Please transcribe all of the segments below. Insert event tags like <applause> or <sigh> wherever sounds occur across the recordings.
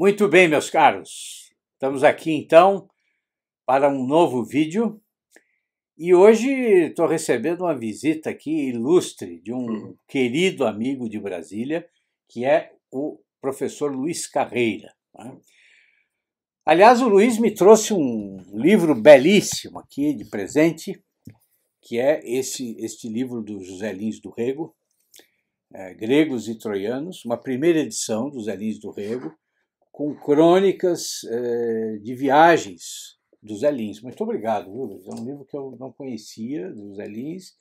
Muito bem, meus caros. Estamos aqui então para um novo vídeo. E hoje estou recebendo uma visita aqui ilustre de um uhum. querido amigo de Brasília, que é o professor Luiz Carreira. Né? Aliás, o Luiz me trouxe um livro belíssimo aqui de presente, que é esse este livro do José Lins do Rego, é, Gregos e Troianos, uma primeira edição do José Lins do Rego, com crônicas eh, de viagens do Zé Lins. Muito obrigado, viu, É um livro que eu não conhecia, do Zé Lins.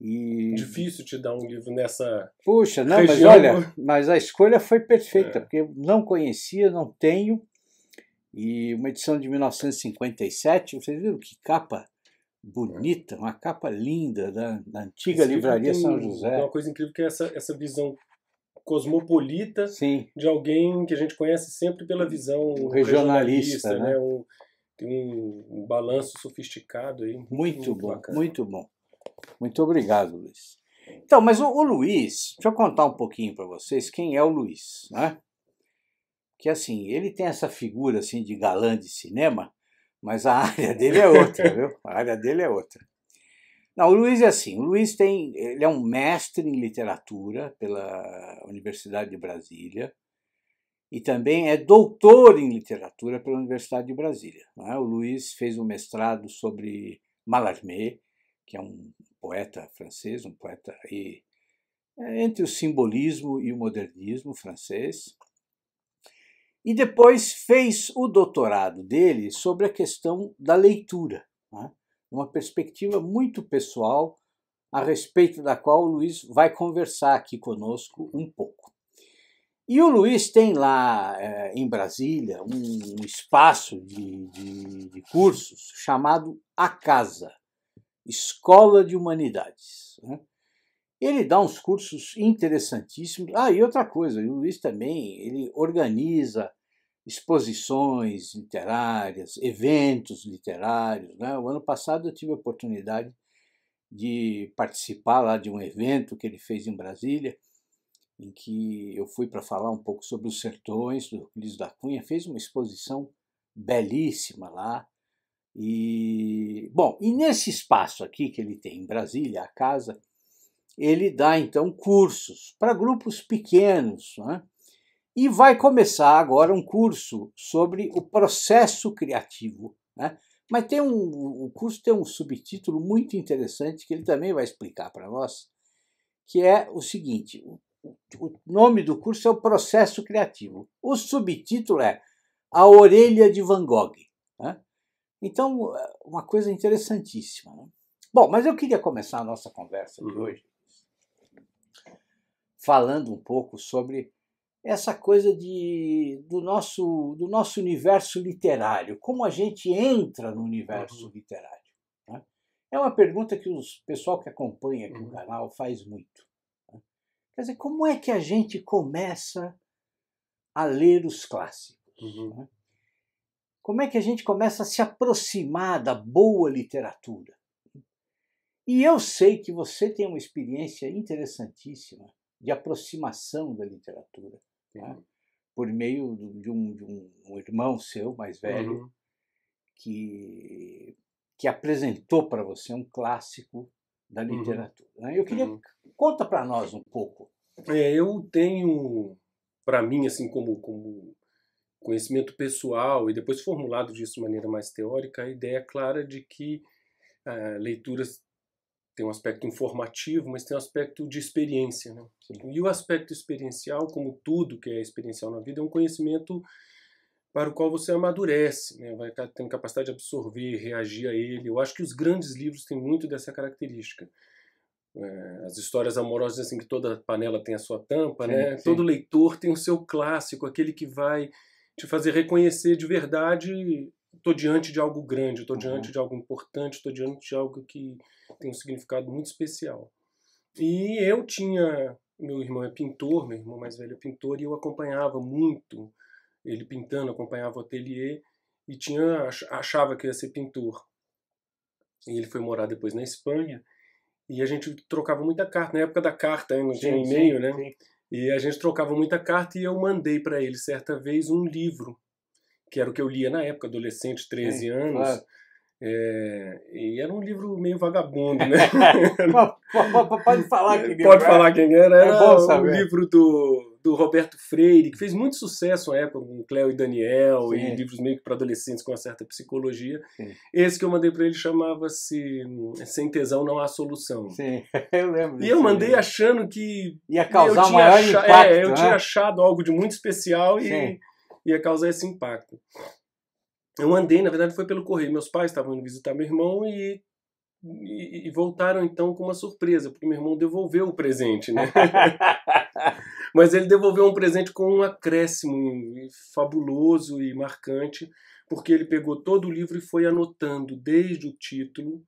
E... Difícil te dar um livro nessa. Puxa, não, região. mas olha, mas a escolha foi perfeita, é. porque eu não conhecia, não tenho. E uma edição de 1957, vocês viram que capa bonita, uma capa linda da, da antiga Esse livraria tem, São José. Uma coisa incrível que é essa, essa visão cosmopolita Sim. de alguém que a gente conhece sempre pela visão regionalista, regionalista né? né? Um, tem um, um, balanço sofisticado aí. Muito, muito bom, bacana. muito bom. Muito obrigado, Luiz. Então, mas o, o Luiz, deixa eu contar um pouquinho para vocês quem é o Luiz, né? Que assim, ele tem essa figura assim de galã de cinema, mas a área dele é outra, <laughs> viu? A área dele é outra. Não, o Luiz é assim. O Luiz tem, ele é um mestre em literatura pela Universidade de Brasília e também é doutor em literatura pela Universidade de Brasília. É? O Luiz fez um mestrado sobre Mallarmé, que é um poeta francês, um poeta e, é, entre o simbolismo e o modernismo francês. E depois fez o doutorado dele sobre a questão da leitura uma perspectiva muito pessoal a respeito da qual o Luiz vai conversar aqui conosco um pouco. E o Luiz tem lá é, em Brasília um, espaço de, de, de cursos chamado A Casa, Escola de Humanidades. Né? Ele dá uns cursos interessantíssimos. Ah, e outra coisa, o Luiz também ele organiza exposições literárias, eventos literários. Né? O ano passado eu tive a oportunidade de participar lá de um evento que ele fez em Brasília, em que eu fui para falar um pouco sobre os sertões do Luiz da Cunha, fez uma exposição belíssima lá. E bom, e nesse espaço aqui que ele tem em Brasília, a casa, ele dá então cursos para grupos pequenos, né? E vai começar agora um curso sobre o processo criativo. Né? Mas tem um, o curso tem um subtítulo muito interessante que ele também vai explicar para nós, que é o seguinte: o, o nome do curso é o processo criativo. O subtítulo é A Orelha de Van Gogh. Né? Então, é uma coisa interessantíssima. Né? Bom, mas eu queria começar a nossa conversa de uhum. hoje falando um pouco sobre essa coisa de, do, nosso, do nosso universo literário, como a gente entra no universo uhum. literário. Né? É uma pergunta que o pessoal que acompanha aqui uhum. o canal faz muito. Né? Quer dizer, como é que a gente começa a ler os clássicos? Uhum. Né? Como é que a gente começa a se aproximar da boa literatura? E eu sei que você tem uma experiência interessantíssima de aproximação da literatura Tá. por meio de um, de um, irmão seu, mais velho, uhum. que, que apresentou para você um clássico da uhum. literatura. Uhum. Né? Eu queria uhum. conta para nós um pouco. É, eu tenho para mim assim como, como conhecimento pessoal e depois formulado disso de maneira mais teórica a ideia clara de que eh, leituras tem um aspecto informativo, mas tem um aspecto de experiência. Né? E o aspecto experiencial, como tudo que é experiencial na vida, é um conhecimento para o qual você amadurece, né? vai tá tendo capacidade de absorver, reagir a ele. Eu acho que os grandes livros têm muito dessa característica. É, as histórias amorosas, assim, que toda panela tem a sua tampa, sim, né? Sim. Todo leitor tem o seu clássico, aquele que vai te fazer reconhecer de verdade estou diante de algo grande, estou uhum. diante uhum. de algo importante, estou diante de algo que tem um significado muito especial. E eu tinha, meu irmão é pintor, meu irmão mais velho é pintor, e eu acompanhava muito ele pintando, acompanhava o ateliê e tinha achava que ia ser pintor. E ele foi morar depois na Espanha e a gente trocava muita carta. Na época da carta, não tinha e-mail, né? Sim. E a gente trocava muita carta e eu mandei para ele certa vez um livro que era o que eu lia na época, adolescente, 13 é, anos. Claro. É, e era um livro meio vagabundo, né? <laughs> pode é. falar quem era. Pode falar quem era. Era o um livro do, do Roberto Freire, que fez muito sucesso na época com Cléo e Daniel, Sim. e livros meio que para adolescentes com uma certa psicologia. Sim. Esse que eu mandei para ele chamava-se hum, Sem Tesão Não Há Solução. Sim, <laughs> eu lembro. E eu mandei achando que. ia causar eu um maior impacto. É, eu né? tinha achado algo de muito especial Sim ia causar esse impacto. Eu andei, na verdade foi pelo correio, meus pais estavam indo visitar meu irmão e, e, e voltaram então com uma surpresa, porque meu irmão devolveu o presente, né? <laughs> Mas ele devolveu um presente com um acréscimo fabuloso e marcante, porque ele pegou todo o livro e foi anotando desde o título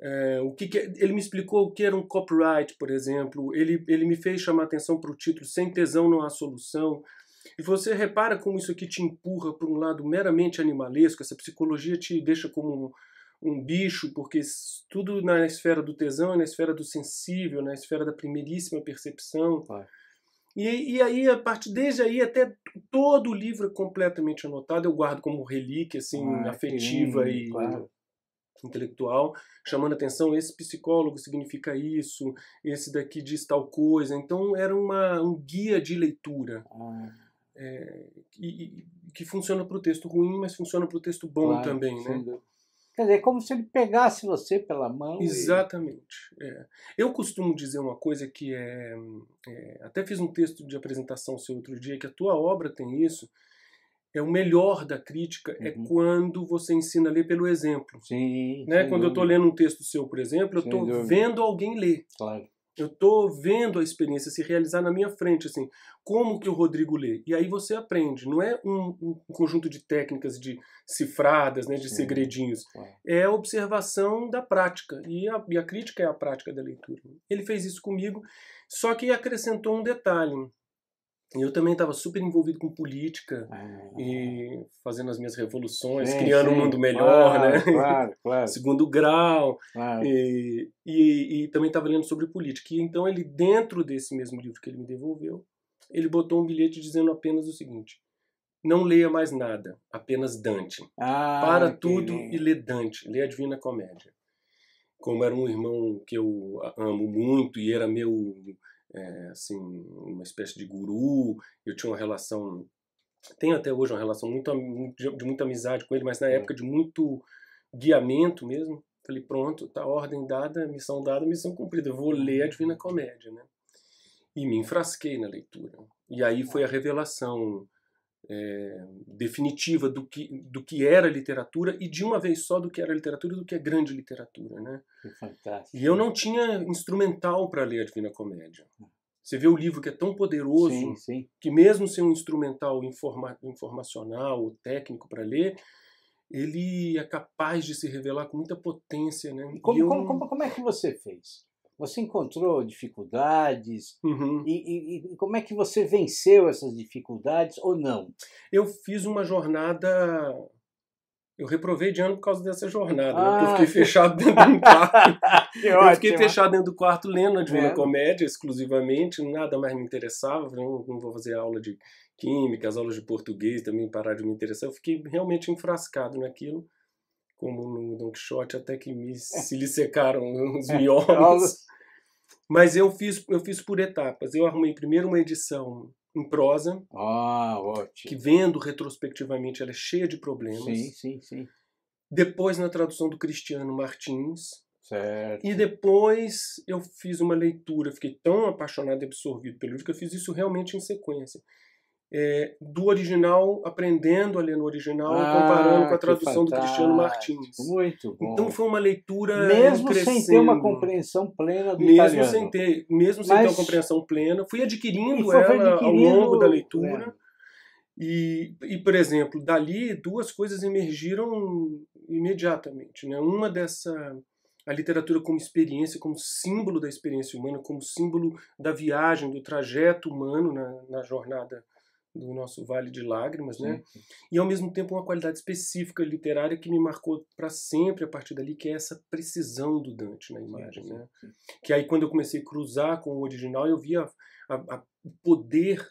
é, o que, que, é, ele me explicou o que era um copyright, por exemplo. Ele, ele me fez chamar atenção para o título Sem Tesão Não Há Solução. E você repara como isso aqui te empurra para um lado meramente animalesco, essa psicologia te deixa como um, um bicho, porque tudo na esfera do tesão, é na esfera do sensível, na esfera da primeiríssima percepção. E, e, aí, a partir desde aí até todo o livro é completamente anotado, eu guardo como relíquia assim, ah, é afetiva e claro. intelectual, chamando atenção, esse psicólogo significa isso, esse daqui diz tal coisa. Então era uma, um guia de leitura. Ah é, que funciona para o texto ruim, mas funciona para o texto bom claro, também, né? Quer dizer, é como se ele pegasse você pela mão. Exatamente. E... É. Eu costumo dizer uma coisa que é, é, Até fiz um texto de apresentação seu outro dia, que a tua obra tem isso. É o melhor da crítica é uhum. é quando você ensina a ler pelo exemplo. Sim. Né? Quando dúvida. eu estou lendo um texto seu, por exemplo, eu estou vendo alguém ler. Claro. Eu estou vendo a experiência se realizar na minha frente, assim, como que o Rodrigo lê. E aí você aprende. Não é um, um conjunto de técnicas de cifradas, né, de Sim. segredinhos. É a observação da prática. E a, e a crítica é a prática da leitura. Ele fez isso comigo, só que acrescentou um detalhe. E eu também estava super envolvido com política ah, e fazendo as minhas revoluções, sim, criando sim, um mundo melhor, claro, né? Claro, <laughs> claro. Segundo grau. Claro. E, e, e, também estava lendo sobre política. E então ele, dentro desse mesmo livro que ele me devolveu, ele botou um bilhete dizendo apenas o seguinte: não leia mais nada, apenas Dante. Ah, Para tudo e lê Dante, lê a Divina Comédia. Como era um irmão que eu amo muito e era meu é, assim, uma espécie de guru, eu tinha uma relação, tenho até hoje uma relação muito, de, muita amizade com ele, mas na época de muito guiamento mesmo, falei, pronto, tá ordem dada, missão dada, missão cumprida, eu vou ler a Divina uhum. Comédia, né? E me enfrasquei na leitura. E aí foi a revelação é, definitiva do que, do que era literatura e de uma vez só do que era literatura e do que é grande literatura, né? Que fantástico. E eu não tinha instrumental para ler a Divina Comédia. Você vê o livro que é tão poderoso sim, sim. que mesmo sem um instrumental informa informacional ou técnico para ler, ele é capaz de se revelar com muita potência, né? Como, eu... como, como, como é que você fez? Você encontrou dificuldades? Uhum. E, e, e, como é que você venceu essas dificuldades ou não? Eu fiz uma jornada. Eu reprovei de ano por causa dessa jornada, né? ah, né? eu fiquei fechado <laughs> dentro de um quarto. <laughs> eu fiquei fechado dentro do quarto lendo a Divina é. Comédia exclusivamente, nada mais me interessava. Falei, não, hum, não vou fazer aula de química, as aulas de português também parar de me interessar. Eu fiquei realmente enfrascado naquilo como no Don Quixote, até que me, é. se lhe secaram <laughs> os miolos. Mas eu fiz, eu fiz por etapas. Eu arrumei primeiro uma edição em prosa. Ah, ótimo. Que vendo retrospectivamente ela é cheia de problemas. Sim, sim, sim. Depois na tradução do Cristiano Martins. Certo. E depois eu fiz uma leitura, fiquei tão apaixonado e absorvido pelo livro que eu fiz isso realmente em sequência é, do original, aprendendo a ler no original, ah, comparando com a tradução do Cristiano Martins. Muito bom. Então foi uma leitura mesmo crescendo. sem ter uma compreensão plena do mesmo italiano. Sem ter, mesmo Mas... sem ter uma compreensão plena, fui adquirindo ela adquirindo... ao longo da leitura. É. E, e, por exemplo, dali duas coisas emergiram imediatamente. Né? Uma dessa a literatura como experiência, como símbolo da experiência humana, como símbolo da viagem, do trajeto humano na, na jornada do nosso Vale de Lágrimas, né? E ao mesmo tempo uma qualidade específica literária que me marcou para sempre a partir dali, que é essa precisão do Dante na imagem, sim, né? sim, né? Que aí quando eu comecei a cruzar com o original, eu via o poder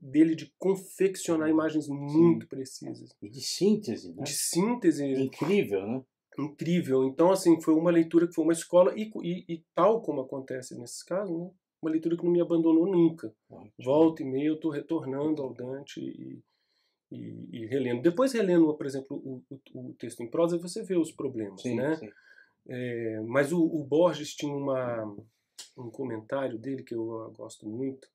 dele de confeccionar imagens muito precisas. E de síntese, né? De síntese. Incrível, né? Incrível. Então, assim, foi uma leitura que foi uma escola, e, e, e tal como acontece nesses casos, né? uma leitura que não me abandonou nunca. Ótimo. Volta e meia eu estou retornando ao Dante e, e, e, relendo. Depois relendo, por exemplo, o, o, o, texto em prosa, você vê os problemas, sim, né? Sim. É, mas o, o, Borges tinha uma, um comentário dele que eu gosto muito,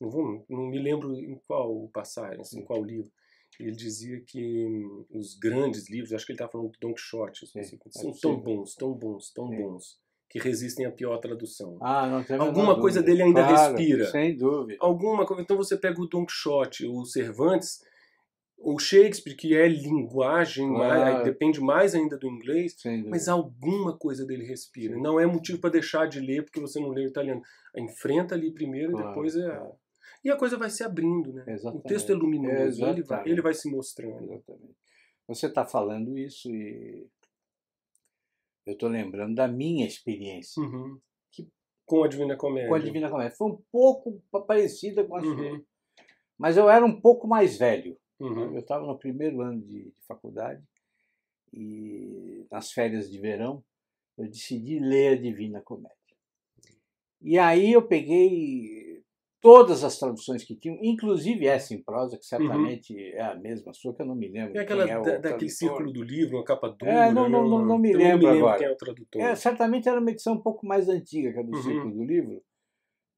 não, vou, não me lembro em qual passagem, assim, em qual livro, ele dizia que hum, os grandes livros, acho que ele estava falando do Don Quixote, assim, assim são tão bons, tão bons, tão bons que resistem à pior tradução. Ah, não tem é Alguma coisa dúvida. dele ainda claro, respira. Sem dúvida. Alguma coisa. Então você pega o Don Quixote, o Cervantes, o Shakespeare, que é linguagem, né, claro. depende mais ainda do inglês, mas alguma coisa dele respira. Sim. Não é motivo para deixar de ler porque você não lê o italiano. Enfrenta ali primeiro claro, e depois é. Claro. E a coisa vai se abrindo, né? Exatamente. O texto é luminoso, ele vai, ele vai, se mostrando. Exatamente. Você está falando isso e eu estou lembrando da minha experiência. Uhum. Que, com a Divina Comédia. Com a Divina Comédia. Foi um pouco parecida com a uhum. sua. Mas eu era um pouco mais velho. Uhum. Eu estava no primeiro ano de, de faculdade e nas férias de verão eu decidi ler a Divina Comédia. E aí eu peguei todas as traduções que tinham, inclusive essa em prosa, que uhum. certamente uhum. é a mesma sua, que eu não me lembro. É aquela é da, daquele círculo do livro, a capa dura. É, não, não, não, não me lembro, não me lembro agora. quem é o tradutor. É, certamente era uma edição um pouco mais antiga que a do uhum. círculo do livro,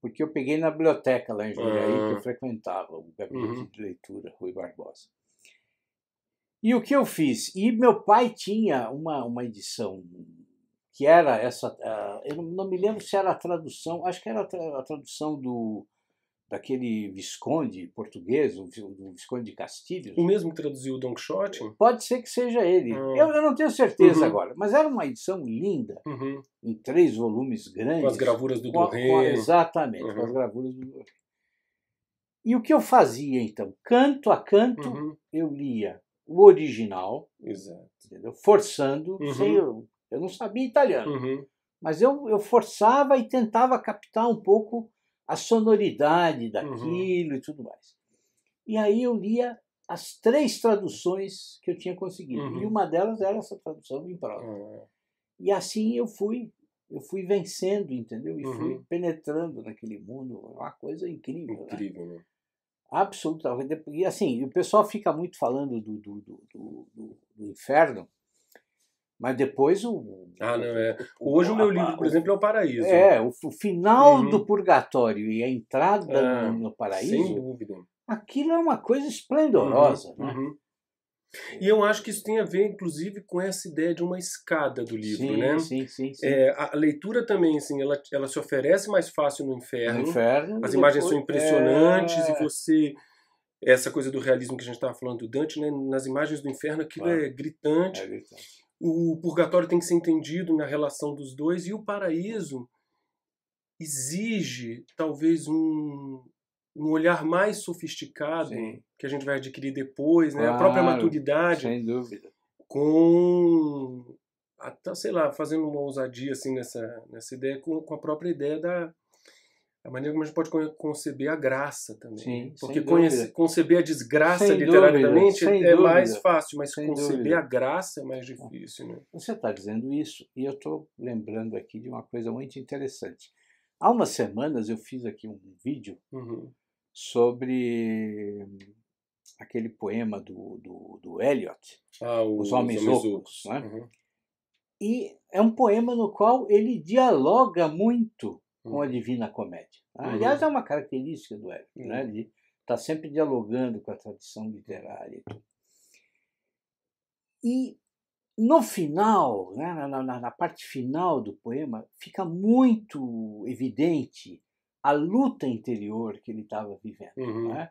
porque eu peguei na biblioteca lá em Jundiaí, uhum. que eu ah. frequentava, o gabinete uhum. de leitura Rui Barbosa. E o que eu fiz? E meu pai tinha uma, uma edição que era essa. Uh, eu não me lembro se era a tradução, acho que era a, tra a tradução do daquele visconde português, o visconde de Castilhos. O mesmo que traduziu o Don Quixote? Pode ser que seja ele. Ah. Eu, eu, não tenho certeza uhum. agora, mas era uma edição linda, uhum. em três volumes grandes. Com as gravuras do Doré. Exatamente, uhum. com as uhum. gravuras do Doré. E o que eu fazia então? Canto a canto, uhum. eu lia o original, Exato. Entendeu? forçando, uhum. sem, eu, eu não sabia italiano, mas eu, eu forçava e tentava captar um pouco a sonoridade daquilo uhum. e tudo mais. E aí eu lia as três traduções que eu tinha conseguido. Uhum. E uma delas era essa tradução em prosa. Ah. Uhum. E assim eu fui, eu fui vencendo, entendeu? E uhum. fui penetrando naquele mundo. É uma coisa incrível. Né? Incrível, né? Absolutamente. E assim, o pessoal fica muito falando do, do, do, do, do inferno. Mas depois o. Ah, não, é. Hoje o, o meu livro, por exemplo, é o Paraíso. É, o, o final uhum. do Purgatório e a entrada ah, no, no, Paraíso. Sem dúvida. Aquilo é uma coisa esplendorosa, uhum, né? Uhum. É. E eu acho que isso tem a ver, inclusive, com essa ideia de uma escada do livro, sim, né? Sim, sim, sim. É, a leitura também, assim, ela, ela se oferece mais fácil no inferno. No inferno. As imagens são impressionantes é... e você... Essa coisa do realismo que a gente estava falando do Dante, né? Nas imagens do inferno aquilo claro. é, gritante. é gritante. O purgatório tem que ser entendido na relação dos dois e o paraíso exige talvez um, um olhar mais sofisticado Sim. que a gente vai adquirir depois, né? Claro, a própria maturidade. Sem dúvida. Com até, tá, sei lá, fazendo uma ousadia assim nessa, nessa ideia, com, com a própria ideia da, a maneira como a gente pode conceber a graça também. Sim, né? Porque conceber a desgraça sem literariamente dúvida, é dúvida, mais fácil, mas conceber dúvida. a graça é mais difícil. Né? Você está dizendo isso, e eu estou lembrando aqui de uma coisa muito interessante. Há umas semanas eu fiz aqui um vídeo uhum. sobre aquele poema do, do, do Eliot, ah, o, Os Homens, Homens Né? Uhum. E é um poema no qual ele dialoga muito com uhum. a Divina Comédia. Né? Uhum. Aliás, é uma característica do Everton, né? de uhum. estar tá sempre dialogando com a tradição literária. E no final, né, na, na, na, parte final do poema, fica muito evidente a luta interior que ele estava vivendo. Uhum. Né?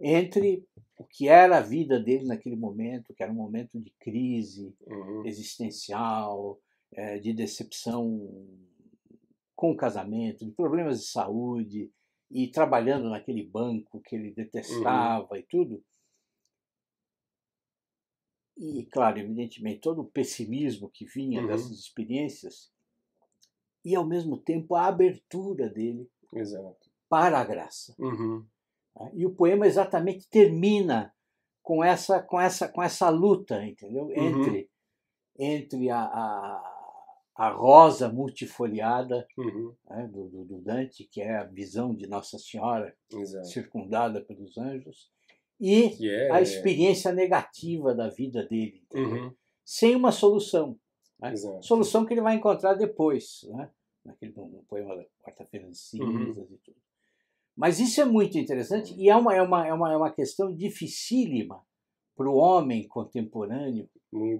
Entre o que era a vida dele naquele momento, que era um momento de crise uhum. existencial, é, de decepção com o casamento, de problemas de saúde, e trabalhando naquele banco que ele uhum. detestava uhum. e tudo. E, claro, evidentemente, todo o pessimismo que vinha uhum. dessas experiências e, ao mesmo tempo, a abertura dele Exato. para a graça. Uhum. Tá? E o poema exatamente termina com essa, com essa, com essa luta, entendeu? Uhum. Entre, entre a, a a rosa multifoliada uhum. né, do, do, Dante, que é a visão de Nossa Senhora Exato. circundada pelos anjos, e yeah. É a experiência negativa da vida dele, uhum. sem uma solução. Né? Solução que ele vai encontrar depois, né? naquele no poema da Quarta-feira de Cinzas uhum. e tudo. Mas isso é muito interessante uhum. e é uma, é uma, é uma, é uma questão dificílima para o homem contemporâneo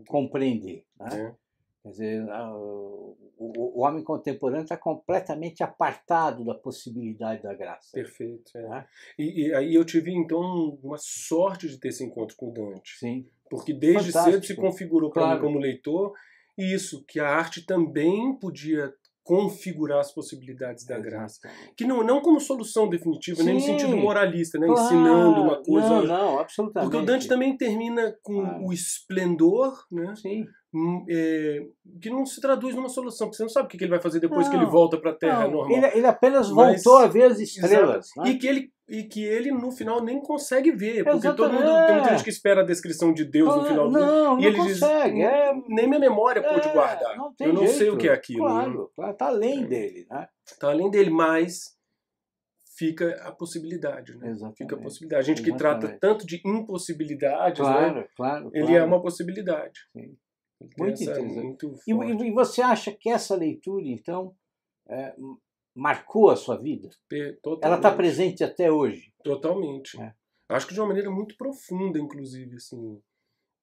compreender. Né? É. Quer dizer, ah, o, homem contemporâneo está completamente apartado da possibilidade da graça. Perfeito. É. Né? E, e, aí eu tive, então, uma sorte de ter esse encontro com Dante. Sim. Porque desde Fantástico. cedo se configurou para claro. como leitor, e isso, que a arte também podia configurar as possibilidades da graça. Que não, não como solução definitiva, Sim. nem no sentido moralista, né? Claro. ensinando uma coisa. Não, não, absolutamente. Porque o Dante também termina com claro. o esplendor, né? Sim. Hum, é, que não se traduz numa solução, porque você não sabe o que ele vai fazer depois não, que ele volta para a Terra não, normal. Ele, ele apenas Mas, voltou a ver as estrelas. Né? E, que ele, e que ele, no final, nem consegue ver, porque Exatamente. todo mundo tem muita gente que espera a descrição de Deus no final do não, E ele consegue, diz: é... Nem minha memória é, pode guardar. Não Eu não jeito. sei o que é aquilo. Claro, né? claro tá, tá além é. dele, né? Tá além dele, mas fica a possibilidade, né? Exatamente. Fica a possibilidade. A gente Exatamente. que trata tanto de impossibilidade, claro, né? Claro, claro. Ele é uma possibilidade. Sim. Muito é interessante. Muito e, e, você acha que essa leitura, então, é, marcou a sua vida? Tá totalmente. Ela está presente até hoje? Totalmente. É. Acho que de uma maneira muito profunda, inclusive, assim.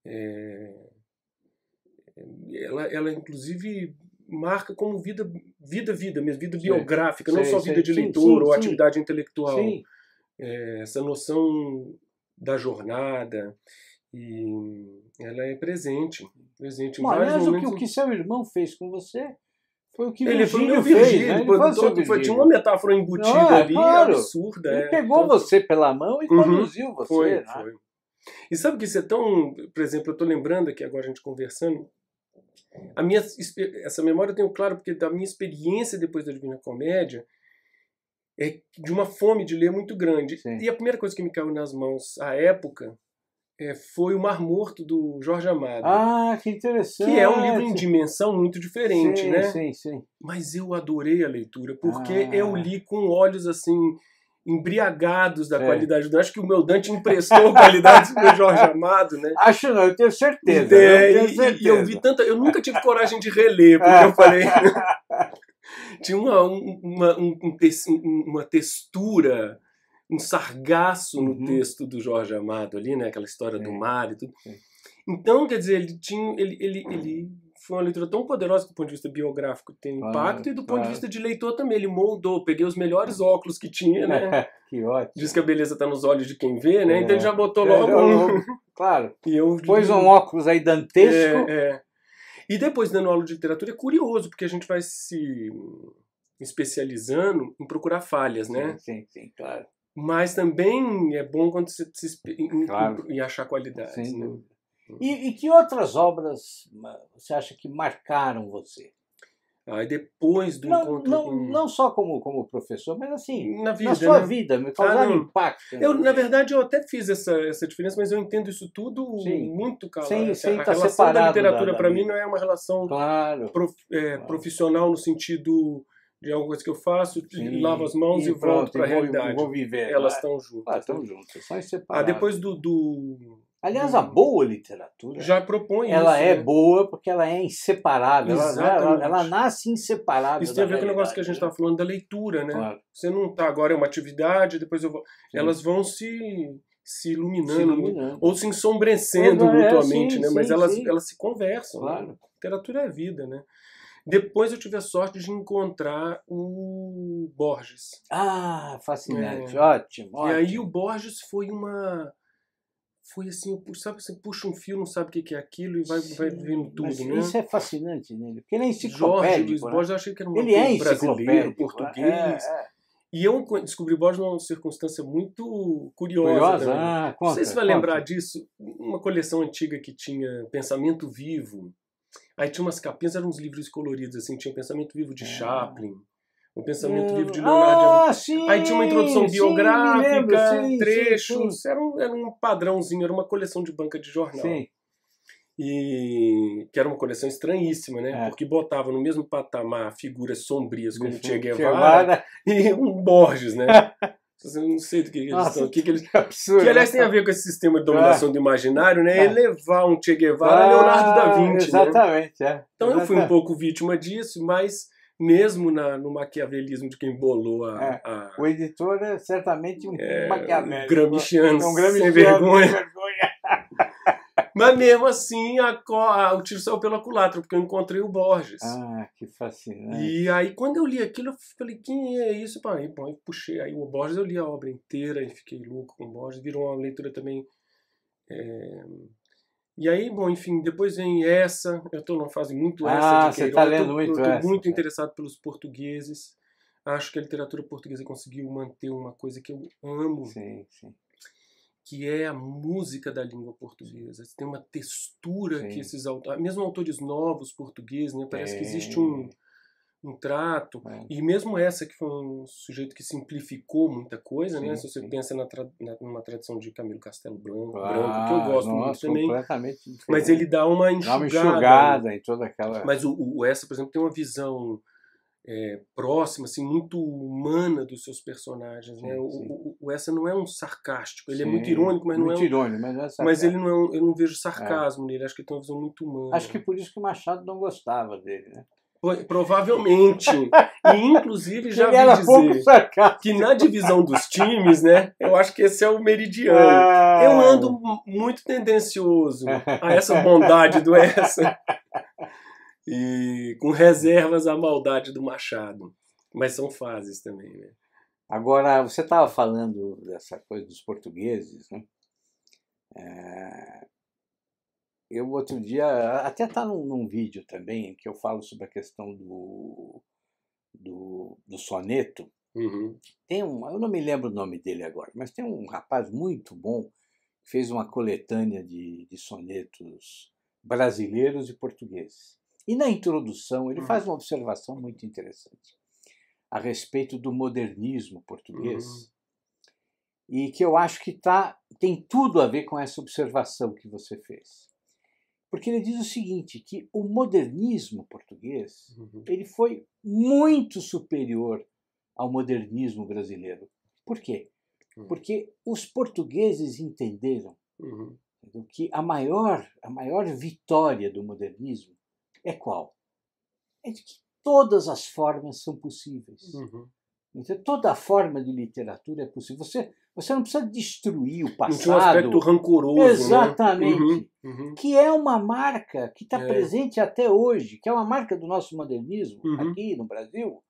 É... é ela, ela, inclusive, marca como vida, vida, vida mesmo, vida sim. biográfica, sim, não só sim, vida de leitor ou atividade intelectual. Sim. É, essa noção da jornada. E ela é presente, presente em vários aliás, momentos. O que, o que seu irmão fez com você foi o que ele Virgílio foi o Virgílio, né? ele foi, todo, foi, tinha uma metáfora embutida Não, é ali, claro. absurda. Ele é, pegou então você pela mão e uhum, conduziu você. Foi, né? foi. E sabe que isso é tão. Por exemplo, eu estou lembrando aqui agora a gente conversando. A minha, essa memória eu tenho claro porque da minha experiência depois da Divina Comédia é de uma fome de ler muito grande. Sim. E a primeira coisa que me caiu nas mãos à época é, foi O Mar Morto, do Jorge Amado. Ah, que interessante. Que é um livro em dimensão muito diferente, sim, né? Sim, sim. Mas eu adorei a leitura, porque ah. eu li com olhos assim embriagados da é. qualidade do Acho que o meu Dante emprestou qualidades do meu Jorge Amado, né? <laughs> Acho não, eu tenho certeza. eu tenho certeza. E, e, eu vi tanta. Eu nunca tive coragem de reler, porque eu falei. <laughs> <laughs> Tinha uma, uma, um, um, uma textura um sargaço no uhum. texto do Jorge Amado ali, né? Aquela história é. do mar e tudo. É. Então, quer dizer, ele tinha, ele, ele, ele foi uma leitura tão poderosa que do ponto de vista biográfico tem impacto ah, e do claro. ponto de vista de leitor também. Ele moldou, peguei os melhores óculos que tinha, né? <laughs> que ótimo. Diz que a beleza está nos olhos de quem vê, né? É. Então ele já botou é, logo Claro. <laughs> e eu Pôs um óculos aí dantesco. É, é. E depois, dando aula de literatura, é curioso, porque a gente vai se especializando em procurar falhas, né? Sim, sim, sim claro. Mas também é bom quando você se claro. e achar qualidade. Sim, né? Hum. E, e, que outras obras você acha que marcaram você? Aí depois do não, encontro não, com... não só como, como professor, mas assim, na, vida, na sua né? vida, me ah, causaram ah, impacto. Eu, né? na verdade, eu até fiz essa, essa diferença, mas eu entendo isso tudo Sim. muito claro. Sim, sem a tá relação da literatura, para mim, não é uma relação claro, prof, é, claro. profissional no sentido de alguma coisa que eu faço, Sim. lavo as mãos e, e volto para a realidade. Vou viver. Elas estão juntas. Ah, estão né? juntas, são separadas. Ah, depois do, do... Aliás, a boa literatura já propõe ela isso, é né? boa porque ela é inseparável, ela, né, ela, ela, nasce inseparável. Isso tem a ver com o negócio que a gente estava falando da leitura, né? Claro. Você não está agora é uma atividade, depois eu vou. Sim. Elas vão se se iluminando, se iluminando. ou se ensombrecendo é, mutuamente, né? Mas elas elas se conversam. Né? Claro. Né? Literatura é vida, né? Depois eu tive a sorte de encontrar o Borges. Ah, fascinante, é. ótimo, ótimo. E aí o Borges foi uma foi assim, sabe, você puxa um fio, não sabe o que é aquilo e vai, vai vendo tudo, mas né? Isso é fascinante nele, né? porque ele é enciclopédico. Jorge Luiz né? Borges, eu achei que era um ele é brasileiro, né? português. É, é. E eu descobri Borges numa circunstância muito curiosa. Curiosa? Ah, conta, não sei se você vai conta. lembrar disso, uma coleção antiga que tinha Pensamento Vivo. Aí tinha umas capinhas, eram uns livros coloridos, assim, tinha o um Pensamento Vivo de é. Chaplin, o um Pensamento é. Vivo de Leonardo. Ah, sim, Aí tinha uma introdução sim, biográfica, lembro, sim, trechos, Era, um, era um padrãozinho, era uma coleção de banca de jornal. Sim. E que era uma coleção estranhíssima, né? É. Porque botava no mesmo patamar figuras sombrias como Che Guevara e um Borges, né? <laughs> Eu não sei do que, eles Nossa, estão. O que, que, eles... Ah, que <laughs> é absurdo. Que aliás né? tem a ver com esse sistema de dominação é. do imaginário, né? É. Elevar é um Che Guevara ah, a Leonardo da Vinci. Né? Exatamente, né? é. Então exatamente. eu fui um pouco vítima disso, mas mesmo na, no maquiavelismo de quem bolou a, é. a. O editor é certamente um é, maquiavelismo. Um gramsciano, é um sem vergonha. Sem vergonha. Mas mesmo assim, a, a, o tiro saiu pela culatra, porque eu encontrei o Borges. Ah, que fascinante. E aí, quando eu li aquilo, eu falei, quem é isso? Pá, aí bom, eu puxei. Aí o Borges, eu li a obra inteira e fiquei louco com o Borges. Virou uma leitura também... É... E aí, bom, enfim, depois vem essa. Eu estou numa fase muito ah, essa Ah, você está lendo muito eu tô essa. muito é. interessado pelos portugueses. Acho que a literatura portuguesa conseguiu manter uma coisa que eu amo. Sim, sim que é a música da língua portuguesa. Tem uma textura Sim. que esses autores, mesmo autores novos portugueses, né, parece é. que existe um, um trato. É. E mesmo essa que foi um sujeito que simplificou muita coisa, né, sim, né? Se você sim. pensa na, tra na numa tradição de Camilo Castelo Branco, ah, Branco que eu gosto nossa, muito também. Completamente diferente. mas ele dá uma enxugada. Dá uma enxugada em toda aquela. Mas o, o, essa, por exemplo, tem uma visão é, próxima, assim, muito humana dos seus personagens. Sim, né? o, sim. o, o Essa não é um sarcástico, ele é sim, é muito irônico, mas muito não é. Um, irônico, mas, não é mas ele não é um, eu não vejo sarcasmo é. nele, acho que tem uma visão muito humana. Acho que por isso que o Machado não gostava dele, né? Provavelmente. E, inclusive, já vi dizer que na divisão dos times, né? Eu acho que esse é o meridiano. Ah. Eu ando muito tendencioso a essa bondade do essa. <laughs> E com reservas à maldade do Machado. Mas são fases também, né? Agora, você estava falando dessa coisa dos portugueses, né? É... Eu outro dia, até está num, num, vídeo também, que eu falo sobre a questão do, do, do soneto. Uhum. Tem um, eu não me lembro o nome dele agora, mas tem um rapaz muito bom que fez uma coletânea de, de sonetos brasileiros e portugueses. E na introdução, ele hum. faz uma observação muito interessante a respeito do modernismo português. Uhum. E que eu acho que tá, tem tudo a ver com essa observação que você fez. Porque ele diz o seguinte, que o modernismo português, uhum. ele foi muito superior ao modernismo brasileiro. Por quê? Uhum. Porque os portugueses entenderam uhum. que a maior, a maior vitória do modernismo é qual? É de que todas as formas são possíveis. Uhum. Então, toda forma de literatura é possível. Você, você não precisa destruir o passado. Não um aspecto rancoroso. Né? Exatamente. Né? Uhum, uhum. Que é uma marca que está é. presente até hoje, que é uma marca do nosso modernismo uhum. aqui no Brasil,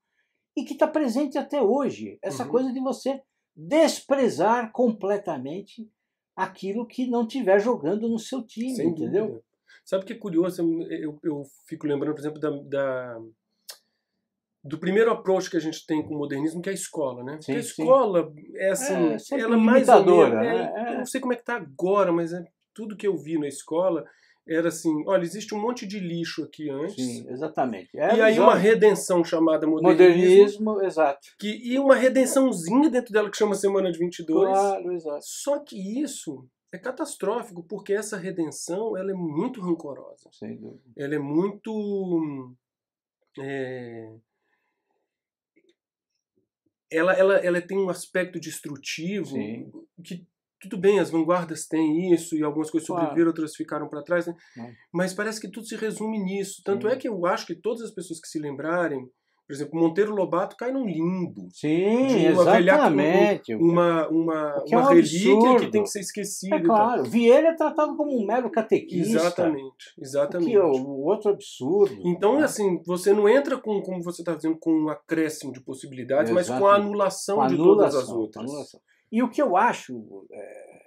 e que está presente até hoje. Essa uhum. coisa de você desprezar completamente aquilo que não estiver jogando no seu time, Sem entendeu? Dúvida. Sabe o que é curioso? Eu, eu fico lembrando, por exemplo, da, da, do primeiro approach que a gente tem com o modernismo, que é a escola, né? Sim, a escola, sim. é, assim, é, é ela é mais ou menos, é, né? é, Eu não sei como é que está agora, mas é, tudo que eu vi na escola era assim, olha, existe um monte de lixo aqui antes. Sim, exatamente. É e aí uma redenção chamada modernismo. Modernismo, exato. Que, e uma redençãozinha dentro dela que chama Semana de 22. Claro, exato. Só que isso é catastrófico, porque essa redenção ela é muito rancorosa. Sem dúvida. Ela é muito. É, ela, ela, ela tem um aspecto destrutivo Sim. que tudo bem, as vanguardas têm isso e algumas coisas claro. sobreviveram, outras ficaram para trás, né? mas parece que tudo se resume nisso. Tanto Sim. é que eu acho que todas as pessoas que se lembrarem por exemplo, Monteiro Lobato cai num limbo. Sim, exatamente. Velhaca, uma, uma, é uma é um relíquia absurdo. que tem que ser esquecida. É claro. Vieira é tratado como um mero catequista. Exatamente, é exatamente. O, que, outro absurdo. Então, né? assim, você não entra com, como você está dizendo, com um acréscimo de possibilidades, exatamente. mas com a anulação, com a anulação de todas as outras. Anulação. E o que eu acho, é,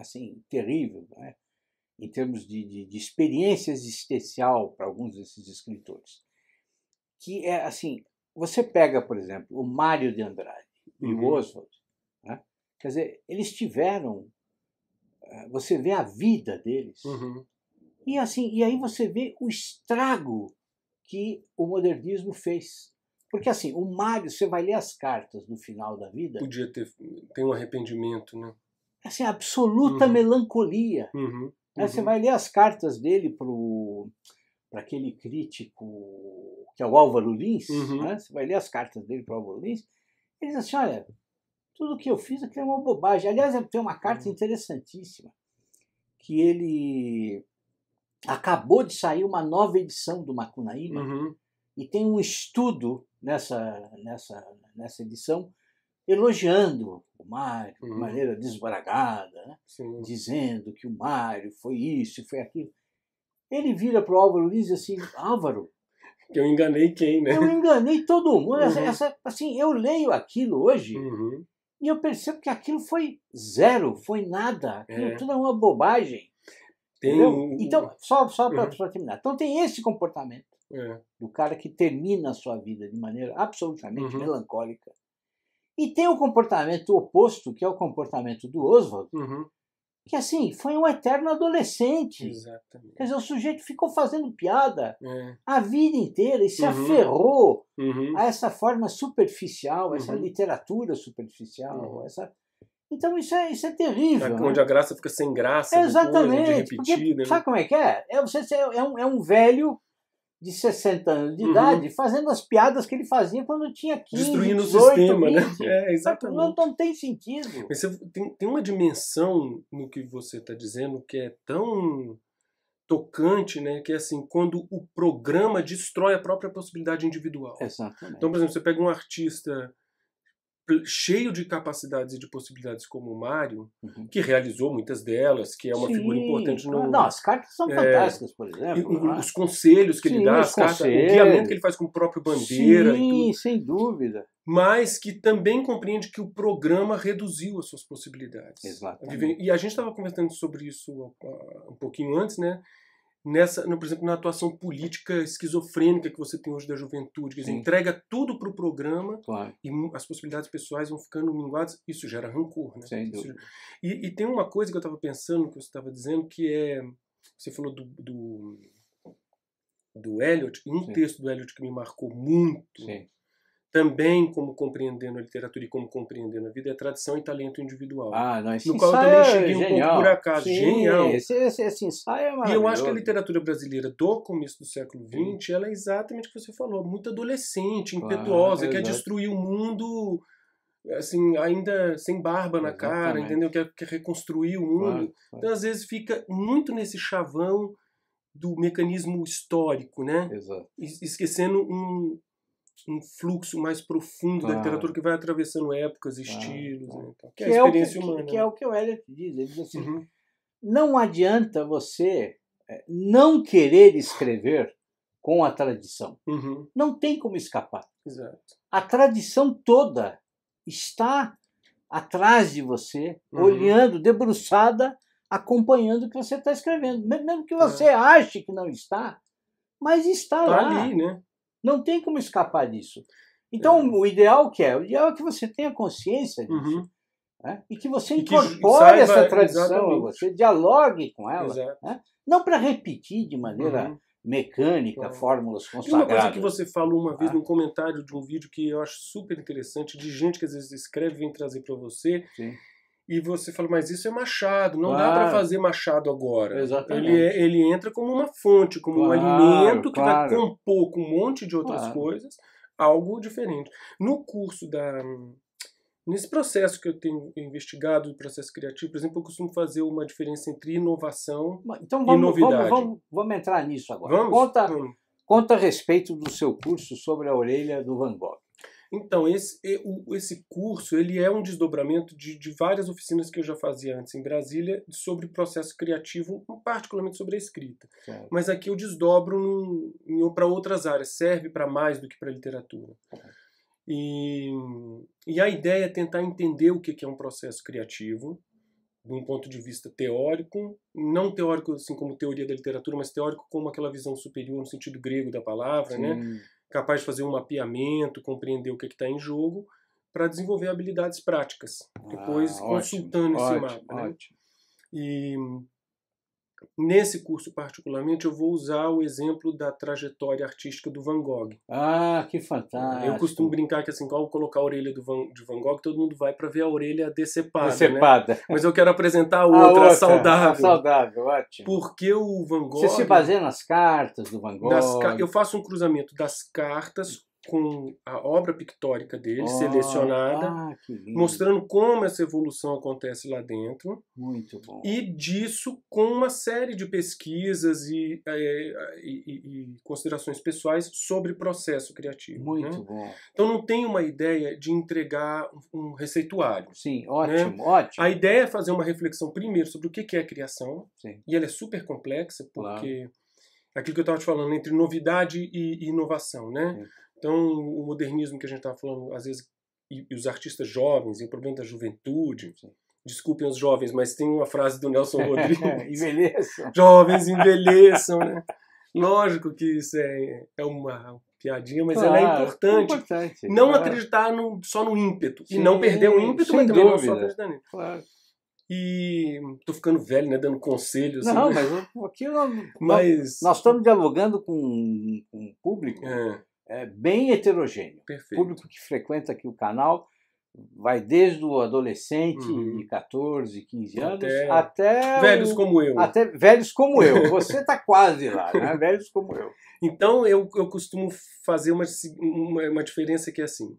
assim, terrível, né? em termos de, de, de experiência existencial para alguns desses escritores que é assim, você pega, por exemplo, o Mário de Andrade uhum. e o uhum. Oswald, né? quer dizer, eles tiveram, eh, você vê a vida deles, uhum. e assim, e aí você vê o estrago que o modernismo fez. Porque assim, o Mário, você vai ler as cartas no final da vida. Podia ter, tem um arrependimento, né? Assim, absoluta uhum. melancolia. Uhum. Né, você uhum. vai ler as cartas dele pro para aquele crítico que é o Álvaro Lins, uhum. né? você vai ler as cartas dele para o Álvaro Lins, ele diz assim, olha, tudo que eu fiz aqui é uma bobagem. Aliás, tem uma carta uhum. interessantíssima que ele acabou de sair uma nova edição do Macunaíma uhum. e tem um estudo nessa, nessa, nessa edição elogiando o Mário uhum. de maneira desbragada, né? dizendo que o Mário foi isso, foi aquilo. Ele vira para o Álvaro Lins e diz assim, Álvaro, eu enganei quem, né? Eu enganei todo mundo. Uhum. Essa, essa, assim, eu leio aquilo hoje uhum. e eu percebo que aquilo foi zero, foi nada. Aquilo é. tudo é uma bobagem. Tem... Então, só, só para uhum. terminar. Então tem esse comportamento é. do cara que termina a sua vida de maneira absolutamente uhum. melancólica. E tem o comportamento oposto, que é o comportamento do Oswald, uhum que assim, foi um eterno adolescente. Exatamente. Quer dizer, o sujeito ficou fazendo piada é. a vida inteira e se uhum. aferrou uhum. a essa forma superficial, uhum. essa literatura superficial, uhum. essa... Então isso é, isso é terrível. É, né? Onde a graça fica sem graça. exatamente. Depois, repetir, porque, né? Sabe como é que é? É, você, é, um, é um velho de 60 anos de uhum. idade fazendo as piadas que ele fazia quando tinha 15, Destruindo 18, o sistema, 20. né? É, exatamente. Não, não tem sentido. Mas você, tem, tem uma dimensão no que você está dizendo que é tão tocante, né? Que é assim, quando o programa destrói a própria possibilidade individual. Exatamente. Então, por exemplo, você pega um artista cheio de capacidades e de possibilidades como o Mário, uhum. que realizou muitas delas, que é uma Sim. figura importante no. Não, as cartas são é, fantásticas, por exemplo. E, é? os conselhos que Sim, ele dá, as cartas, o guiamento que ele faz com o próprio Bandeira. Sim, sem dúvida. Mas que também compreende que o programa reduziu as suas possibilidades. Exato. E a gente estava conversando sobre isso ah, um pouquinho antes, né? nessa, no, por exemplo, na atuação política esquizofrênica que você tem hoje da juventude, que entrega tudo para o programa claro. e as possibilidades pessoais vão ficando minguadas, isso gera rancor, né? Sem E, e, tem uma coisa que eu estava pensando, que você estava dizendo, que é, você falou do, do, do Eliot, e um Sim. texto do Eliot que me marcou muito, Sim também como compreendendo a literatura e como compreendendo a vida, é tradição e talento individual. Ah, não, esse no qual eu também é cheguei é um pouco por acaso. Sim, genial. Esse, esse, esse ensaio é E eu acho que a literatura brasileira do começo do século XX, ela é exatamente o que você falou, muito adolescente, impetuosa, ah, quer destruir o mundo assim, ainda sem barba na Exatamente. cara, entendeu? Quer, quer reconstruir o mundo. Claro, claro. Então, às vezes, fica muito nesse chavão do mecanismo histórico, né? Exato. Esquecendo um, um fluxo mais profundo claro. da literatura que vai atravessando épocas, estilos, claro, que, né, que, é a é experiência é que, humana. Que, que, é né. o que o Elliot diz. Ele diz assim, uhum. não adianta você eh, não querer escrever com a tradição. Uhum. Não tem como escapar. Exato. A tradição toda está atrás de você, uhum. olhando, debruçada, acompanhando o que você está escrevendo. Mesmo que é. você é. ache que não está, mas está tá lá. Ali, né? Não tem como escapar disso. Então, é. o ideal que é? O ideal é que você tenha consciência disso. Uhum. Né? E que você incorpore essa tradição exatamente. você, dialogue com ela. Né? Não para repetir de maneira uhum. mecânica uhum. fórmulas consagradas. uma coisa que você falou uma vez ah. num comentário de um vídeo que eu acho super interessante, de gente que às vezes escreve e vem trazer para você. Sim e você fala, mas isso é Machado, não claro. dá para fazer Machado agora. Exatamente. Ele, é, ele entra como uma fonte, como claro, um alimento que claro. vai compor com um monte de outras coisas algo diferente. No curso da. Nesse processo que eu tenho investigado, o processo criativo, por exemplo, eu costumo fazer uma diferença entre inovação então vamos, e novidade. Vamos, vamos, vamos entrar nisso agora. Vamos? Conta, vamos. conta a respeito do seu curso sobre a orelha do Van Gogh. Então, esse, esse curso ele é um desdobramento de, de várias oficinas que eu já fazia antes em Brasília sobre processo criativo, particularmente sobre a escrita. Mas aqui eu desdobro para outras áreas, serve para mais do que para literatura. E, e a ideia é tentar entender o que é um processo criativo, de um ponto de vista teórico, não teórico assim como teoria da literatura, mas teórico como aquela visão superior no sentido grego da palavra, né? Sim. né? capaz de fazer um mapeamento, compreender o que é está em jogo, para desenvolver habilidades práticas, depois ah, ótimo, consultando ótimo, esse mapa. Né? Ótimo. Né? E Nesse curso, particularmente, eu vou usar o exemplo da trajetória artística do Van Gogh. Ah, que fantástico! Eu costumo brincar que, assim, eu colocar a orelha do Van, de Van Gogh, todo mundo vai para ver a orelha decepada. Né? Decepada. Né? Mas eu quero apresentar <laughs> a outra, a outra saudável. A saudável, ótimo. Porque o Van Gogh. Você se baseia nas cartas do Van Gogh? Eu faço um cruzamento das cartas com a obra pictórica dele, oh, ah, selecionada, ah, mostrando como essa evolução acontece lá dentro. Muito bom. E disso com uma série de pesquisas e, é, e, e considerações pessoais sobre processo criativo. Né? Muito né? bom. Então não tem uma ideia de entregar um receituário. Sim, né? ótimo, né? ótimo. A ideia é fazer uma reflexão primeiro sobre o que é a criação, Sim. e ela é super complexa, porque... Claro aquilo que eu estava te falando, entre novidade e inovação, né? Sim. Então, o modernismo que a gente estava falando, às vezes, e, e, os artistas jovens, e o problema da juventude. Sim. Desculpem os jovens, mas tem uma frase do Nelson Rodrigues. <laughs> envelheçam. <laughs> Jovens envelheçam, né? Lógico que isso é, é uma piadinha, mas claro, ela é importante. importante não claro. acreditar no, só no ímpeto. Sim, e não perder o ímpeto, mas também dúvida. não só acreditar nele. Claro. E tô ficando velho, né? Dando conselhos. Assim, não, né? mas, mas aqui nós, mas... nós, estamos dialogando com, com o público é é, bem heterogêneo. Perfeito. O público que frequenta aqui o canal vai desde o adolescente uhum. de 14, 15 anos até, até velhos o, como eu. Até velhos como eu. Você está quase lá, né? <laughs> Velhos como eu. Então eu, eu costumo fazer uma, uma, uma diferença que é assim.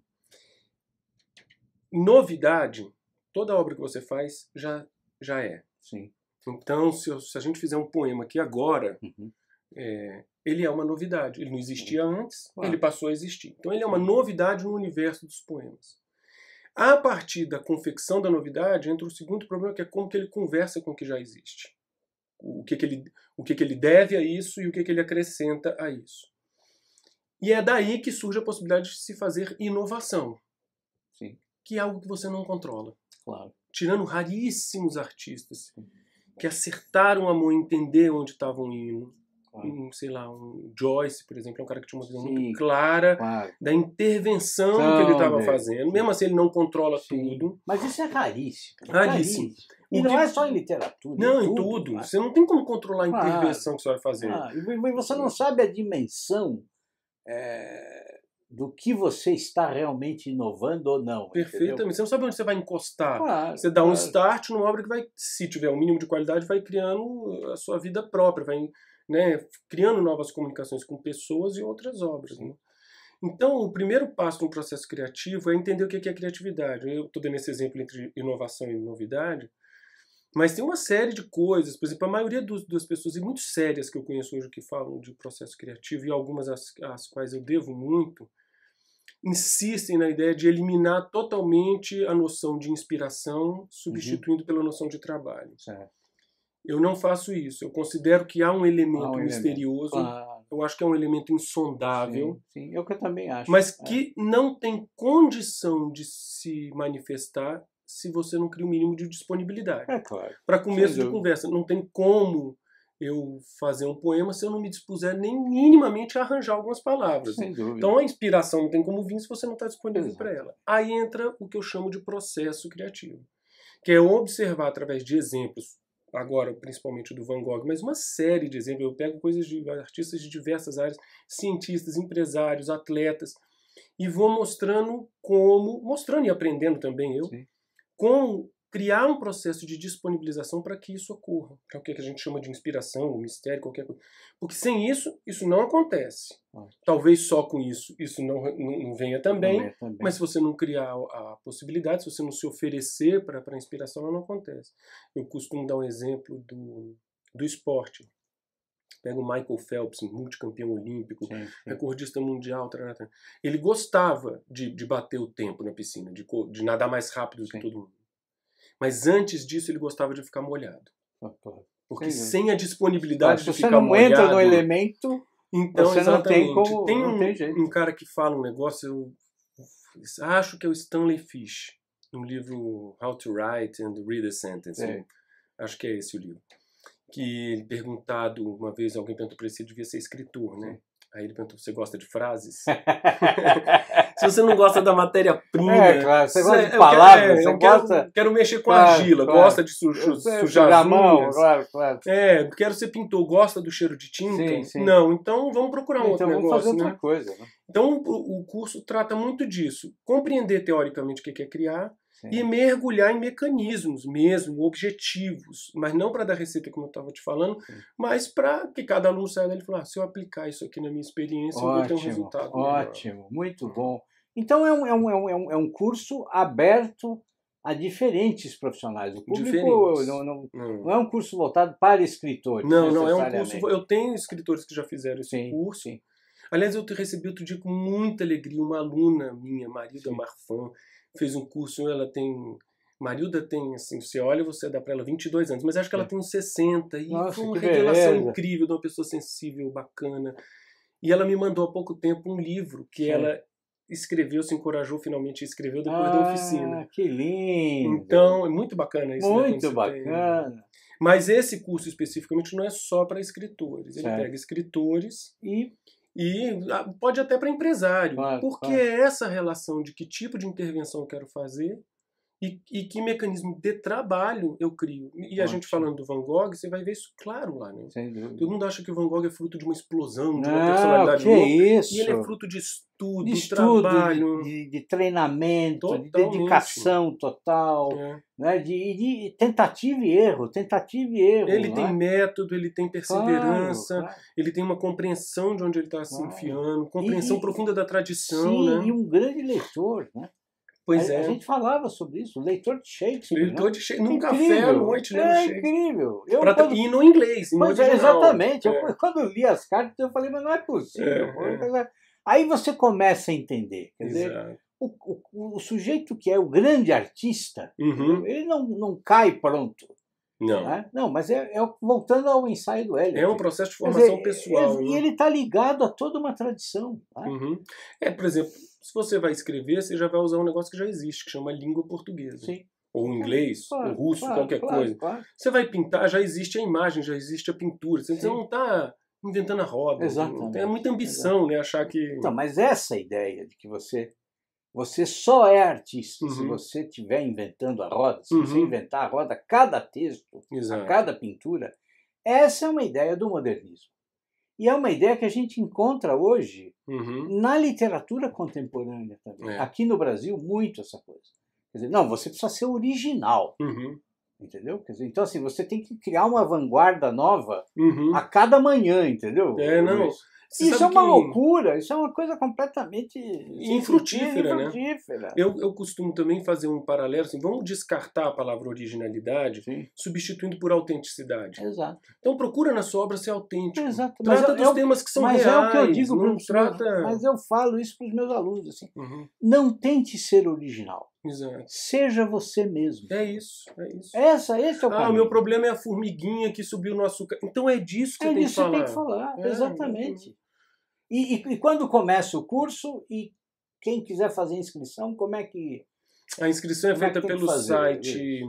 Novidade, toda obra que você faz já já é. Sim. Então, se, eu, se a gente fizer um poema aqui agora, uhum é, ele é uma novidade. Ele não existia uhum. antes, claro. ele passou a existir. Então ele é uma novidade no universo dos poemas. A partir da confecção da novidade, entra o segundo problema, que é como que ele conversa com o que já existe. O que, que, ele, o que, que ele deve a isso e o que, que ele acrescenta a isso. E é daí que surge a possibilidade de se fazer inovação, Sim. que é algo que você não controla. Claro. Tirando raríssimos artistas que acertaram a mão entender onde estava um hino, claro. um, sei lá, um Joyce, por exemplo, é um cara que tinha uma visão muito clara claro. da intervenção então, que ele estava fazendo, mesmo assim ele não controla Sim. tudo. Mas isso é raríssimo. Raríssimo. É e não que... é só em literatura. Não, em tudo. tudo. Você não tem como controlar a intervenção que você vai fazer. Ah, e você não sabe a dimensão é, do que você está realmente inovando ou não. Perfeitamente. Você não sabe onde você vai encostar. Claro, você dá claro. um start numa obra que vai, se tiver um mínimo de qualidade, vai criando a sua vida própria, vai né, criando novas comunicações com pessoas e outras obras. Né? Então, o primeiro passo no processo criativo é entender o que é criatividade. Eu estou dando esse exemplo entre inovação e novidade, mas tem uma série de coisas, por exemplo, a maioria dos, das pessoas, e muito sérias que eu conheço hoje que falam de processo criativo, e algumas às, quais eu devo muito, insistem na ideia de eliminar totalmente a noção de inspiração, uhum. substituindo uhum. pela noção de trabalho. Certo. Eu não faço isso. Eu considero que há um elemento há um misterioso. Elemento. Eu acho que é um elemento insondável. Sim, sim. eu é que eu também acho. Mas é. que não tem condição de se manifestar se você não cria o um mínimo de disponibilidade. É claro. Para começo de conversa, não tem como eu fazer um poema se eu não me dispuser nem minimamente a arranjar algumas palavras. Sem dúvida. Então a inspiração não tem como vir se você não está disponível para ela. Aí entra o que eu chamo de processo criativo, que é observar através de exemplos agora principalmente do Van Gogh, mas uma série de exemplos. Eu pego coisas de artistas de diversas áreas, cientistas, empresários, atletas, e vou mostrando como, mostrando e aprendendo também eu, Sim. como criar um processo de disponibilização para que isso ocorra, é o que a gente chama de inspiração, mistério, qualquer coisa. Porque sem isso, isso não acontece. Talvez só com isso, isso não, não, não venha também, não também, mas se você não criar a possibilidade, se você não se oferecer para a inspiração, ela não acontece. Eu costumo dar um exemplo do, do esporte. Pega o Michael Phelps, multicampeão olímpico, sim, sim. recordista mundial. Tarará, tarará. Ele gostava de, de bater o tempo na piscina, de, de nadar mais rápido do que todo mundo. Mas antes disso, ele gostava de ficar molhado. Ah, tá. Porque sem a disponibilidade de ficar molhado... você não entra no elemento, então, você exatamente. não tem como... Tem, um, tem um, cara que fala um negócio, eu acho que é o Stanley Fish, no livro How to Write and Read a Sentence. Né? Acho que é esse o livro. Que perguntado uma vez, alguém perguntou para ele se devia ser escritor, né? Aí ele perguntou: você gosta de frases? <laughs> se você não gosta da matéria-prima. É, claro, você gosta de é, palavras, quero, é, você quero, gosta. Quero, mexer com claro, argila, claro. gosta de su, su, sujar, mão, claro, claro. É, quero ser pintor, gosta do cheiro de tinta? Sim, sim. Não, então vamos procurar um então, outro vamos negócio. Fazer né? outra coisa, né? Então o, o curso trata muito disso. Compreender teoricamente o que é criar Sim. e mergulhar em mecanismos mesmo, objetivos, mas não para dar receita, como eu estava te falando, Sim. mas para que cada aluno saia dele e falar: ah, se eu aplicar isso aqui na minha experiência, ótimo, eu vou ter um resultado. Ótimo, melhor. muito bom. Então é, é um, é, um, é, um, é um curso aberto a diferentes profissionais. O público não, não, hum. não, é um curso voltado para escritores. Não, não é um curso. Eu tenho escritores que já fizeram esse sim, curso. Sim. Aliás, eu recebi outro dia com muita alegria uma aluna minha, Marida Marfan, fez um curso, ela tem. Marilda tem, assim, você olha, você dá para ela 22 anos, mas acho que ela é. tem uns 60. E Nossa, foi uma revelação beleza. incrível de uma pessoa sensível, bacana. E ela me mandou há pouco tempo um livro que Sim. ela escreveu, se encorajou finalmente, escreveu depois ah, da oficina. Que lindo! Então, é muito bacana isso. Né, muito né, bacana! Mas esse curso especificamente não é só para escritores. Ele certo. pega escritores e e ah, pode até para empresário. Claro, porque claro. é essa relação de que tipo de intervenção eu quero fazer e, e que mecanismo de trabalho eu crio? E Ótimo. a gente falando do Van Gogh, você vai ver isso claro lá, né? Todo mundo acha que o Van Gogh é fruto de uma explosão, de uma Não, personalidade que é Isso. E ele é fruto de estudo, de estudo, trabalho. De, de treinamento, Totalmente. de dedicação total, é. né? de, de tentativa e erro, tentativa e erro. Ele tem é? método, ele tem perseverança, claro, claro. ele tem uma compreensão de onde ele está se enfiando, compreensão e, profunda da tradição. Sim, né? e um grande leitor, né? Pois a, é. A gente falava sobre isso, leitor de Shakespeare. Leitor né? de Shakespeare, num café à noite, né? É incrível. Eu, pra, quando, e no inglês, no é Exatamente. É. Eu, quando eu li as cartas, eu falei, mas não é possível. É, é. Aí você começa a entender. Quer Exato. dizer, o, o, o, sujeito que é o grande artista, uhum. ele não, não cai pronto. Não. Né? Não, mas é, é, voltando ao ensaio do Eliot. É um processo de formação dizer, pessoal. Né? E ele está ligado a toda uma tradição. Né? Uhum. É, por exemplo, se você vai escrever, você já vai usar um negócio que já existe, que chama língua portuguesa. Sim. Ou inglês, claro, ou russo, claro, qualquer claro, coisa. Você vai pintar, já existe a imagem, já existe a pintura. Você Sim. não está inventando a roda. Exatamente. É muita ambição, né? Achar que. Então, mas essa ideia de que você você só é artista uhum. se você estiver inventando a roda, se uhum. você inventar a roda a cada texto, a cada pintura. Essa é uma ideia do modernismo. E é uma ideia que a gente encontra hoje Uhum. Na literatura contemporânea também. É. Aqui no Brasil, muito essa coisa. Quer dizer, não, você precisa ser original. Uhum. Entendeu? Dizer, então, assim, você tem que criar uma vanguarda nova uhum. a cada manhã, entendeu? É, não. Isso. Você isso é uma loucura, isso é uma coisa completamente infrutífera, né? É, eu, eu costumo também fazer um paralelo, assim, vamos descartar a palavra originalidade, Sim. substituindo por autenticidade. Exato. Então procura na sua obra ser autêntico. Exato. Trata mas é dos eu, temas que são mas reais. Mas é o que eu digo, trata... mas eu falo isso para os meus alunos, assim, uhum. não tente ser original. Exato. Seja você mesmo. É isso, é isso. Essa, esse é o ah, caminho. meu problema é a formiguinha que subiu no açúcar. Então é disso que é tem que falar. É disso que tem que falar, é, exatamente. É e, e, e, quando começa o curso, e quem quiser fazer inscrição, como é que... A inscrição é, é feita pelo site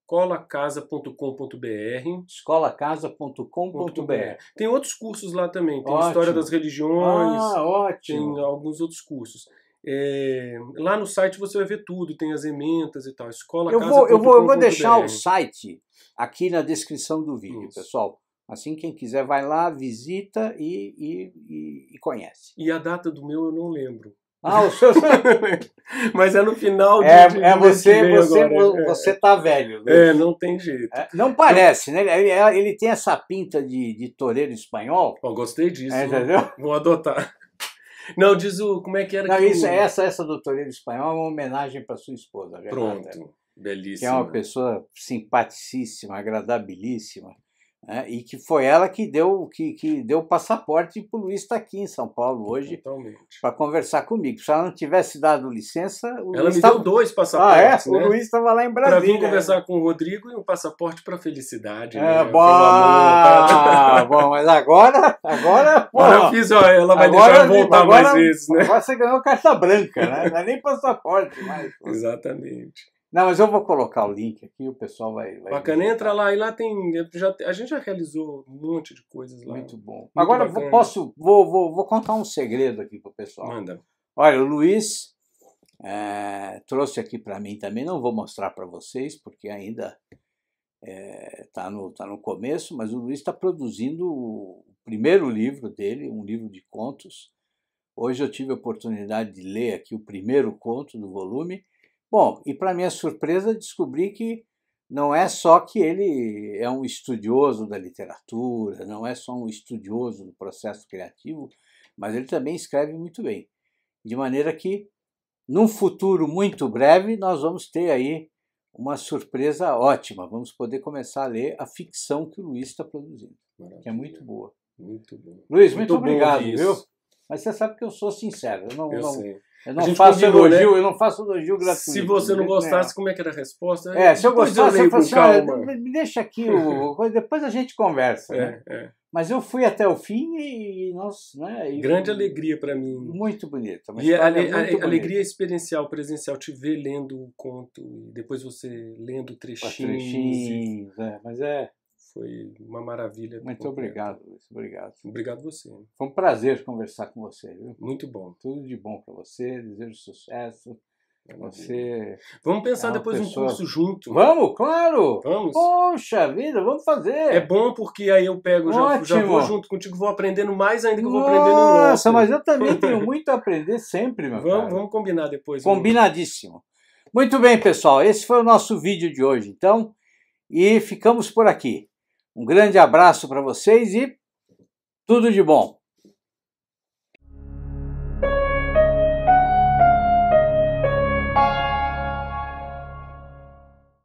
escolacasa.com.br. Escolacasa.com.br. Tem outros cursos lá também. Tem ótimo. História das Religiões. Ah, ótimo. Tem alguns outros cursos. É, lá no site você vai ver tudo, tem as ementas e tal. Escola Eu vou, eu vou, eu vou deixar o site aqui na descrição do vídeo, Isso. pessoal. Assim, quem quiser vai lá, visita e, e, e, e conhece. E a data do meu eu não lembro. Ah, o seu. <laughs> Mas é no final é, de. É, é você, você, agora. É. você tá velho. Né? É, não tem jeito. É, não parece, né? Ele, ele, tem essa pinta de, de toureiro espanhol. Eu gostei disso. É, entendeu? vou adotar. Não, diz o. Como é que era? Não, que isso, o... É essa, essa do espanhola Espanhol é uma homenagem para sua esposa, é Renata. Pronto, belíssima. Que é uma pessoa simpaticíssima, agradabilíssima. É, e que foi ela que deu que, que deu o passaporte para o Luiz estar tá aqui em São Paulo hoje para conversar comigo. Se ela não tivesse dado licença, o ela Luiz me tava... deu dois passaportes. Ah, é? né? O Luiz estava lá em Brasília. Para vir conversar com o Rodrigo e um passaporte para felicidade. É, né? bom, pra... <laughs> bom, mas agora, agora, <laughs> pô, agora eu fiz, ó, ela vai agora, deixar eu voltar agora, mais vezes, né? Agora você ganhou carta branca, né? Não é nem passaporte mais. <laughs> Exatamente. Não, mas eu vou colocar o link aqui, o pessoal vai. vai bacana, ver. entra lá e lá tem. Já, a gente já realizou um monte de coisas lá. Muito bom. Muito Agora vou, posso. Vou, vou, vou contar um segredo aqui pro pessoal. Manda. Olha, o Luiz é, trouxe aqui para mim também, não vou mostrar para vocês, porque ainda está é, tá no, tá no começo, mas o Luiz está produzindo o primeiro livro dele, um livro de contos. Hoje eu tive a oportunidade de ler aqui o primeiro conto do volume Bom, e para minha surpresa, descobri que não é só que ele é um estudioso da literatura, não é só um estudioso do processo criativo, mas ele também escreve muito bem. De maneira que, num futuro muito breve, nós vamos ter aí uma surpresa ótima. Vamos poder começar a ler a ficção que o Luiz está produzindo, Maravilha. que é muito boa. Muito bom. Luiz, muito, muito obrigado, viu? Mas você sabe que eu sou sincero. Eu não, eu não, eu não faço combinou, elogio, né? eu não faço elogio gratuito. Se você não gostasse, né? como é que era a resposta? É, se eu gostasse, eu, falo, me deixa aqui, <laughs> depois a gente conversa. É, né? é. Mas eu fui até o fim e, nossa né? E Grande foi... alegria para mim. Muito bonita. E a, muito a alegria experiencial, presencial, te ver lendo o conto, depois você lendo trechinhos. trechinhos, e... é, mas é. Foi uma maravilha. Muito completo. obrigado, Luiz. Obrigado. Obrigado você. Foi um prazer conversar com você. Viu? Muito bom. Tudo de bom para você. Desejo sucesso. Você. Vamos pensar é depois pessoa... um curso junto. Vamos, claro! Vamos! Poxa vida, vamos fazer! É bom porque aí eu pego, já, já vou junto contigo, vou aprendendo mais ainda que eu vou aprendendo Nossa, Nossa, mas eu também <laughs> tenho muito a aprender sempre, meu vamos, cara. Vamos combinar depois. Combinadíssimo. Muito bem, pessoal, esse foi o nosso vídeo de hoje, então, e ficamos por aqui. Um grande abraço para vocês e tudo de bom!